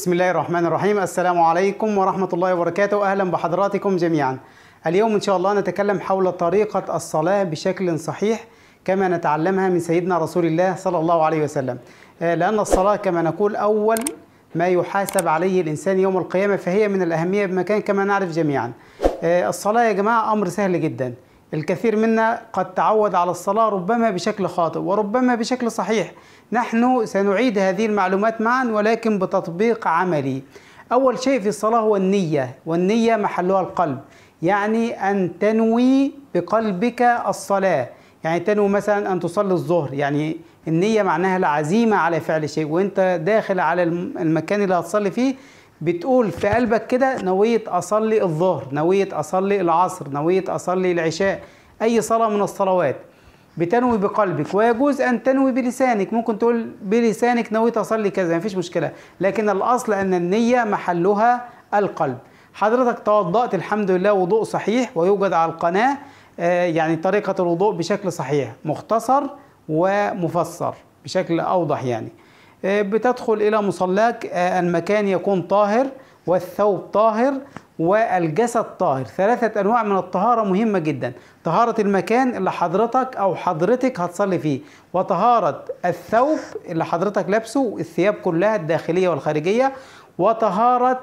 بسم الله الرحمن الرحيم السلام عليكم ورحمة الله وبركاته أهلا بحضراتكم جميعا اليوم إن شاء الله نتكلم حول طريقة الصلاة بشكل صحيح كما نتعلمها من سيدنا رسول الله صلى الله عليه وسلم آه، لأن الصلاة كما نقول أول ما يحاسب عليه الإنسان يوم القيامة فهي من الأهمية بمكان كما نعرف جميعا آه، الصلاة يا جماعة أمر سهل جدا الكثير منا قد تعود على الصلاة ربما بشكل خاطئ وربما بشكل صحيح نحن سنعيد هذه المعلومات معا ولكن بتطبيق عملي أول شيء في الصلاة هو النية والنية محلها القلب يعني أن تنوي بقلبك الصلاة يعني تنوي مثلا أن تصلي الظهر يعني النية معناها العزيمة على فعل شيء وأنت داخل على المكان اللي هتصلي فيه بتقول في قلبك كده نويت أصلي الظهر نويت أصلي العصر نويت أصلي العشاء أي صلاة من الصلوات بتنوي بقلبك ويجوز أن تنوي بلسانك ممكن تقول بلسانك نويت أصلي كذا مفيش مشكلة لكن الأصل أن النية محلها القلب حضرتك توضأت الحمد لله وضوء صحيح ويوجد على القناة آه، يعني طريقة الوضوء بشكل صحيح مختصر ومفسر بشكل أوضح يعني بتدخل إلى مصلاك آه، المكان يكون طاهر والثوب طاهر والجسد طاهر ثلاثة أنواع من الطهارة مهمة جدا طهارة المكان اللي حضرتك أو حضرتك هتصلي فيه وطهارة الثوب اللي حضرتك لابسه الثياب كلها الداخلية والخارجية وطهارة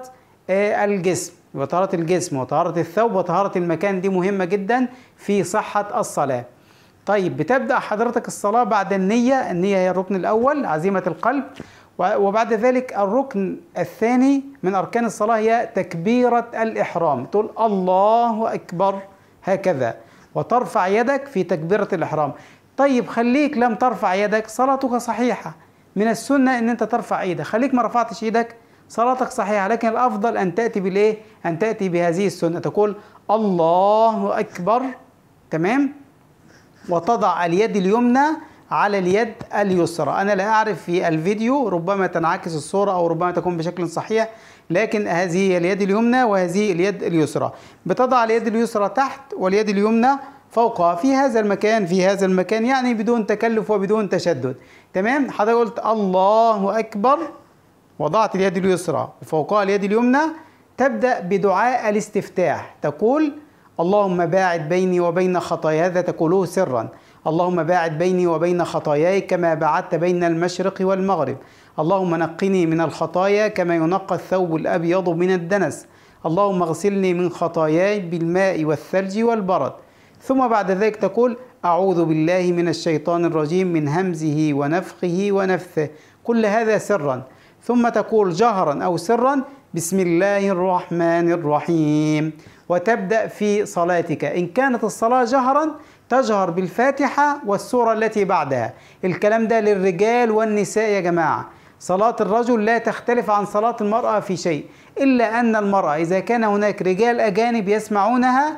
آه، الجسم وطهارة الجسم وطهارة الثوب وطهارة المكان دي مهمة جدا في صحة الصلاة طيب بتبدأ حضرتك الصلاة بعد النية النية هي الركن الأول عزيمة القلب وبعد ذلك الركن الثاني من أركان الصلاة هي تكبيرة الإحرام تقول الله أكبر هكذا وترفع يدك في تكبيرة الإحرام طيب خليك لم ترفع يدك صلاتك صحيحة من السنة أن أنت ترفع إيدك خليك ما رفعتش إيدك صلاتك صحيحة لكن الأفضل أن تأتي بالإيه؟ أن تأتي بهذه السنة تقول الله أكبر تمام؟ وتضع اليد اليمنى على اليد اليسرى أنا لا أعرف في الفيديو ربما تنعكس الصورة أو ربما تكون بشكل صحيح لكن هذه هي اليد اليمنى وهذه اليد اليسرى بتضع اليد اليسرى تحت واليد اليمنى فوقها في هذا المكان في هذا المكان يعني بدون تكلف وبدون تشدد تمام حضرتك قلت الله أكبر وضعت اليد اليسرى وفوقها اليد اليمنى تبدأ بدعاء الاستفتاح تقول اللهم باعد بيني وبين خطاياي هذا تقوله سرا اللهم باعد بيني وبين خطاياي كما بعدت بين المشرق والمغرب اللهم نقني من الخطايا كما ينقى الثوب الأبيض من الدنس اللهم اغسلني من خطاياي بالماء والثلج والبرد ثم بعد ذلك تقول أعوذ بالله من الشيطان الرجيم من همزه ونفخه ونفثه كل هذا سرا ثم تقول جهرا أو سرا بسم الله الرحمن الرحيم وتبدأ في صلاتك إن كانت الصلاة جهرا تجهر بالفاتحة والسورة التي بعدها الكلام ده للرجال والنساء يا جماعة صلاة الرجل لا تختلف عن صلاة المرأة في شيء إلا أن المرأة إذا كان هناك رجال أجانب يسمعونها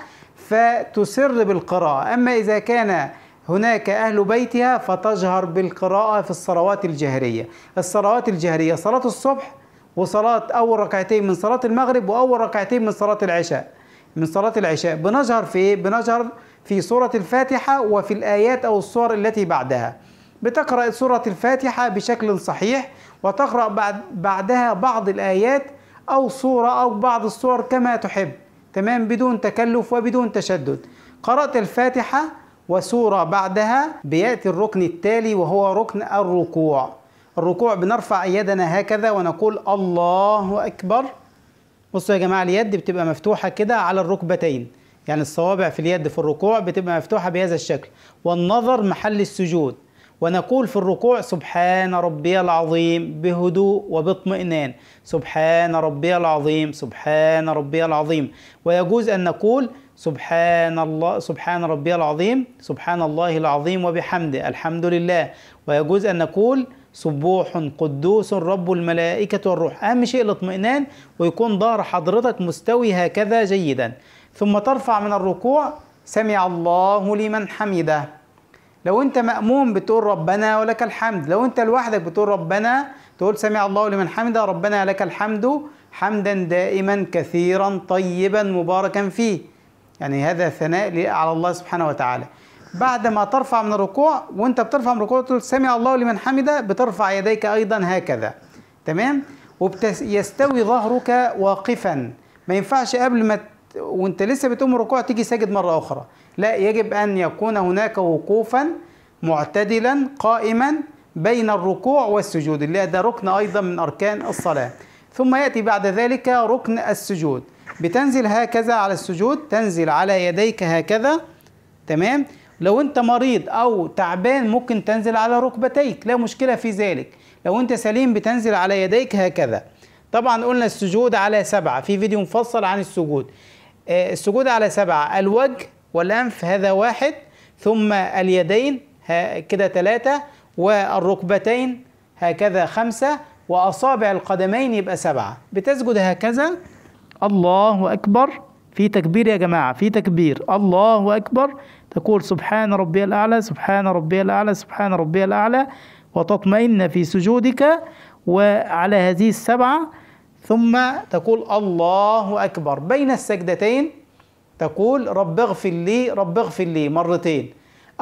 فتسر بالقراءة أما إذا كان هناك أهل بيتها فتجهر بالقراءة في الصلوات الجهرية الصلوات الجهرية صلاة الصبح وصلاة أول ركعتين من صلاة المغرب وأول ركعتين من صلاة العشاء من صلاة العشاء بنجهر في إيه؟ بنجهر في سورة الفاتحة وفي الآيات أو الصور التي بعدها بتقرأ سورة الفاتحة بشكل صحيح وتقرأ بعد بعدها بعض الآيات أو صورة أو بعض الصور كما تحب تمام بدون تكلف وبدون تشدد قرأت الفاتحة وسورة بعدها بيأتي الركن التالي وهو ركن الركوع الركوع بنرفع يدنا هكذا ونقول الله أكبر بصوا يا جماعة اليد بتبقى مفتوحة كده على الركبتين يعني الصوابع في اليد في الركوع بتبقى مفتوحة بهذا الشكل والنظر محل السجود ونقول في الركوع سبحان ربي العظيم بهدوء وباطمئنان سبحان ربي العظيم سبحان ربي العظيم ويجوز أن نقول سبحان الله سبحان ربي العظيم سبحان الله العظيم وبحمده الحمد لله ويجوز أن نقول سبوح قدوس رب الملائكة والروح أهم شيء الاطمئنان ويكون ظهر حضرتك مستوي هكذا جيدا ثم ترفع من الركوع سمع الله لمن حمده لو أنت مأموم بتقول ربنا ولك الحمد لو أنت لوحدك بتقول ربنا تقول سمع الله لمن حمده ربنا لك الحمد حمدا دائما كثيرا طيبا مباركا فيه يعني هذا ثناء على الله سبحانه وتعالى بعد ما ترفع من الركوع وانت بترفع من الركوع تقول سمع الله لمن حمده بترفع يديك ايضا هكذا تمام ويستوي ظهرك واقفا ما ينفعش قبل ما وانت لسه بتقوم الركوع تيجي ساجد مره اخرى لا يجب ان يكون هناك وقوفا معتدلا قائما بين الركوع والسجود اللي ده ركن ايضا من اركان الصلاه ثم ياتي بعد ذلك ركن السجود بتنزل هكذا على السجود تنزل على يديك هكذا تمام لو انت مريض او تعبان ممكن تنزل على ركبتيك لا مشكله في ذلك لو انت سليم بتنزل على يديك هكذا طبعا قلنا السجود على سبعه في فيديو مفصل عن السجود آه، السجود على سبعه الوجه والانف هذا واحد ثم اليدين كده ثلاثه والركبتين هكذا خمسه واصابع القدمين يبقى سبعه بتسجد هكذا الله اكبر في تكبير يا جماعه في تكبير الله اكبر تقول سبحان ربي الأعلى سبحان ربي الأعلى سبحان ربي الأعلى وتطمئن في سجودك وعلى هذه السبعة ثم تقول الله أكبر بين السجدتين تقول رب اغفر لي رب اغفر لي مرتين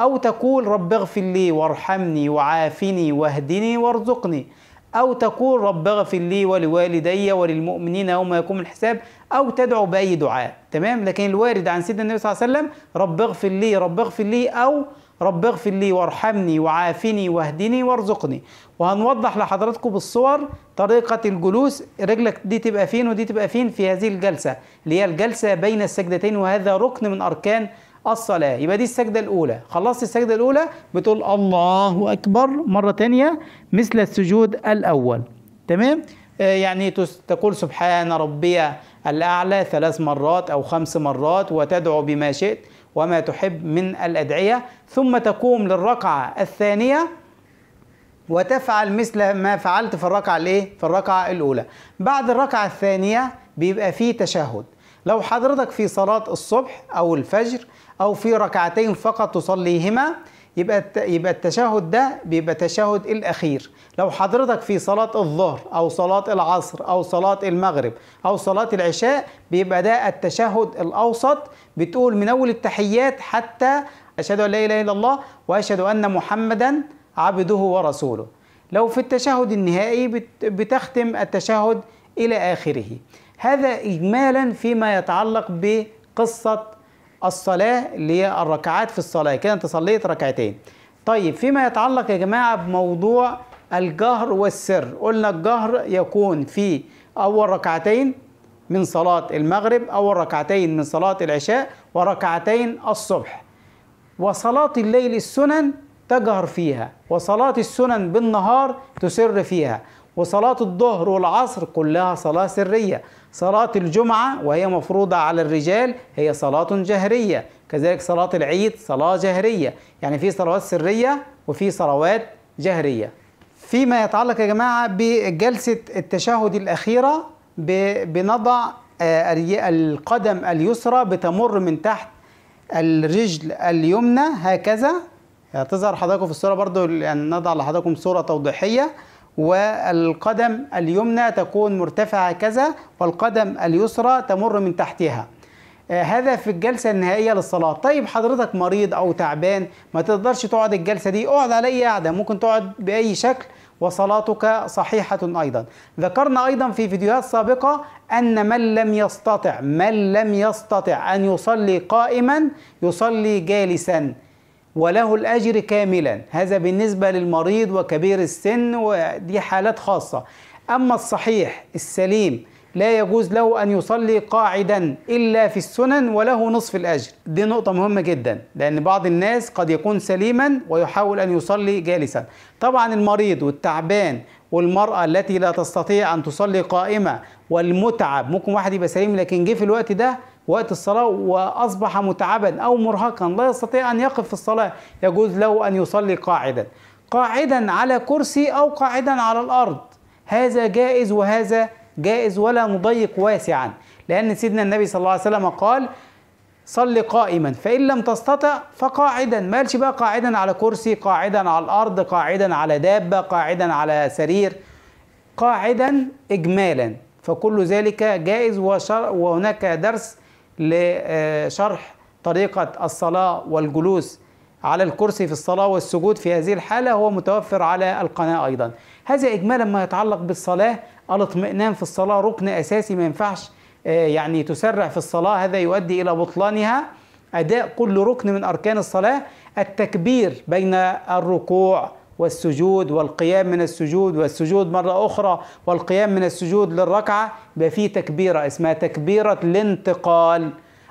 أو تقول رب اغفر لي وارحمني وعافني واهدني وارزقني أو تقول رب اغفر لي ولوالدي وللمؤمنين يوم يقوم الحساب او تدعو باي دعاء تمام لكن الوارد عن سيدنا النبي صلى الله عليه وسلم رب اغفر لي رب اغفر لي او رب اغفر لي وارحمني وعافني واهدني وارزقني وهنوضح لحضراتكم بالصور طريقة الجلوس رجلك دي تبقى فين ودي تبقى فين في هذه الجلسة اللي هي الجلسة بين السجدتين وهذا ركن من أركان الصلاة يبقى دي السجدة الأولى خلصت السجدة الأولى بتقول الله أكبر مرة تانية مثل السجود الأول تمام آه، يعني تقول سبحان ربي الأعلى ثلاث مرات أو خمس مرات وتدعو بما شئت وما تحب من الأدعية ثم تقوم للركعة الثانية وتفعل مثل ما فعلت في الركعة الايه في الركعة الأولى بعد الركعة الثانية بيبقى فيه تشهد لو حضرتك في صلاة الصبح أو الفجر أو في ركعتين فقط تصليهما يبقى يبقى التشهد ده بيبقى تشهد الأخير لو حضرتك في صلاة الظهر أو صلاة العصر أو صلاة المغرب أو صلاة العشاء بيبقى ده التشهد الأوسط بتقول من أول التحيات حتى أشهد أن لا إله إلا الله وأشهد أن محمدا عبده ورسوله لو في التشهد النهائي بتختم التشهد إلى آخره هذا إجمالا فيما يتعلق بقصة الصلاة اللي هي الركعات في الصلاة كده أنت صليت ركعتين طيب فيما يتعلق يا جماعة بموضوع الجهر والسر قلنا الجهر يكون في أول ركعتين من صلاة المغرب أول ركعتين من صلاة العشاء وركعتين الصبح وصلاة الليل السنن تجهر فيها وصلاة السنن بالنهار تسر فيها وصلاة الظهر والعصر كلها صلاة سرية صلاة الجمعة وهي مفروضة على الرجال هي صلاة جهرية كذلك صلاة العيد صلاة جهرية يعني في صلوات سرية وفي صلوات جهرية فيما يتعلق يا جماعة بجلسة التشهد الأخيرة بنضع آه، القدم اليسرى بتمر من تحت الرجل اليمنى هكذا تظهر حضراتكم في الصورة برضو يعني نضع لحضراتكم صورة توضيحية والقدم اليمنى تكون مرتفعة كذا والقدم اليسرى تمر من تحتها آه، هذا في الجلسة النهائية للصلاة طيب حضرتك مريض أو تعبان ما تقدرش تقعد الجلسة دي اقعد على أي قعدة ممكن تقعد بأي شكل وصلاتك صحيحة أيضا ذكرنا أيضا في فيديوهات سابقة أن من لم يستطع من لم يستطع أن يصلي قائما يصلي جالسا وله الأجر كاملا هذا بالنسبة للمريض وكبير السن ودي حالات خاصة أما الصحيح السليم لا يجوز له أن يصلي قاعدا إلا في السنن وله نصف الأجر دي نقطة مهمة جدا لأن بعض الناس قد يكون سليما ويحاول أن يصلي جالسا طبعا المريض والتعبان والمرأة التي لا تستطيع أن تصلي قائمة والمتعب ممكن واحد يبقى سليم لكن جه في الوقت ده وقت الصلاة وأصبح متعبا أو مرهقا لا يستطيع أن يقف في الصلاة يجوز له أن يصلي قاعدا قاعدا على كرسي أو قاعدا على الأرض هذا جائز وهذا جائز ولا نضيق واسعا لأن سيدنا النبي صلى الله عليه وسلم قال صل قائما فإن لم تستطع فقاعدا ما قالش بقى قاعدا على كرسي قاعدا على الأرض قاعدا على دابة قاعدا على سرير قاعدا إجمالا فكل ذلك جائز وشر وهناك درس لشرح طريقة الصلاة والجلوس على الكرسي في الصلاة والسجود في هذه الحالة هو متوفر على القناة أيضا هذا إجمالا ما يتعلق بالصلاة الاطمئنان في الصلاة ركن أساسي ما ينفعش آه، يعني تسرع في الصلاة هذا يؤدي إلى بطلانها أداء كل ركن من أركان الصلاة التكبير بين الركوع والسجود والقيام من السجود والسجود مرة أخرى والقيام من السجود للركعة يبقى فيه تكبيرة اسمها تكبيرة الانتقال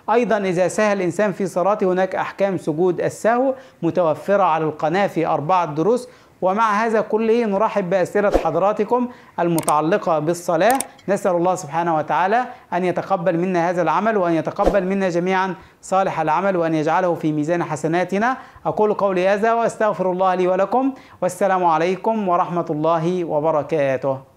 أيضا إذا سهى الإنسان في صلاته هناك أحكام سجود السهو متوفرة على القناة في أربعة دروس ومع هذا كله نرحب بأسئلة حضراتكم المتعلقة بالصلاة نسأل الله سبحانه وتعالى أن يتقبل منا هذا العمل وأن يتقبل منا جميعا صالح العمل وأن يجعله في ميزان حسناتنا أقول قولي هذا وأستغفر الله لي ولكم والسلام عليكم ورحمة الله وبركاته